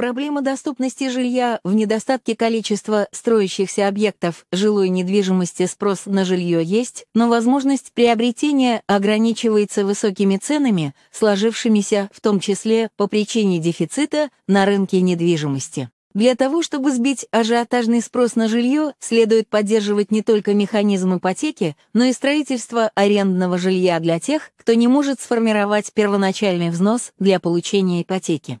Проблема доступности жилья в недостатке количества строящихся объектов жилой недвижимости спрос на жилье есть, но возможность приобретения ограничивается высокими ценами, сложившимися в том числе по причине дефицита на рынке недвижимости. Для того, чтобы сбить ажиотажный спрос на жилье, следует поддерживать не только механизм ипотеки, но и строительство арендного жилья для тех, кто не может сформировать первоначальный взнос для получения ипотеки.